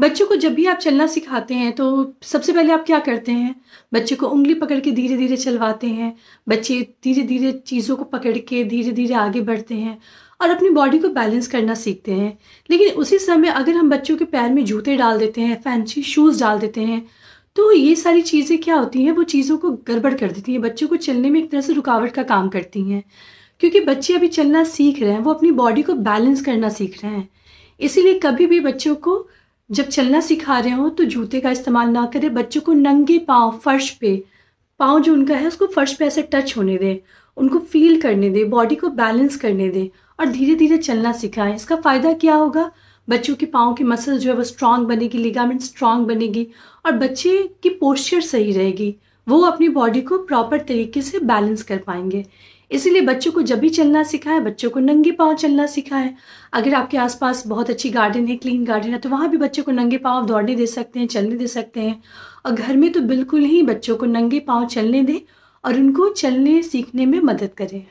बच्चों को जब भी आप चलना सिखाते हैं तो सबसे पहले आप क्या करते हैं बच्चे को उंगली पकड़ के धीरे धीरे चलवाते हैं बच्चे धीरे धीरे चीज़ों को पकड़ के धीरे धीरे आगे बढ़ते हैं और अपनी बॉडी को बैलेंस करना सीखते हैं लेकिन उसी समय अगर हम बच्चों के पैर में जूते डाल देते हैं फैंसी शूज़ डाल देते हैं तो ये सारी चीज़ें क्या होती हैं वो चीज़ों को गड़बड़ कर देती हैं बच्चों को चलने में एक तरह से रुकावट का काम करती हैं क्योंकि बच्चे अभी चलना सीख रहे हैं वो अपनी बॉडी को बैलेंस करना सीख रहे हैं इसीलिए कभी भी बच्चों को जब चलना सिखा रहे हो तो जूते का इस्तेमाल ना करें बच्चों को नंगे पाँव फर्श पे पाँव जो उनका है उसको फर्श पे ऐसे टच होने दें उनको फील करने दें बॉडी को बैलेंस करने दें और धीरे धीरे चलना सिखाएं इसका फ़ायदा क्या होगा बच्चों के पाँव की मसल जो है वो स्ट्रांग बनेगी लिगामेंट स्ट्रांग बनेगी और बच्चे की पोस्चर सही रहेगी वो अपनी बॉडी को प्रॉपर तरीके से बैलेंस कर पाएंगे इसीलिए बच्चों को जब भी चलना सिखाए बच्चों को नंगे पाँव चलना सिखाए अगर आपके आसपास बहुत अच्छी गार्डन है क्लीन गार्डन है तो वहाँ भी बच्चों को नंगे पाँव दौड़ने दे सकते हैं चलने दे सकते हैं और घर में तो बिल्कुल ही बच्चों को नंगे पाँव चलने दें और उनको चलने सीखने में मदद करें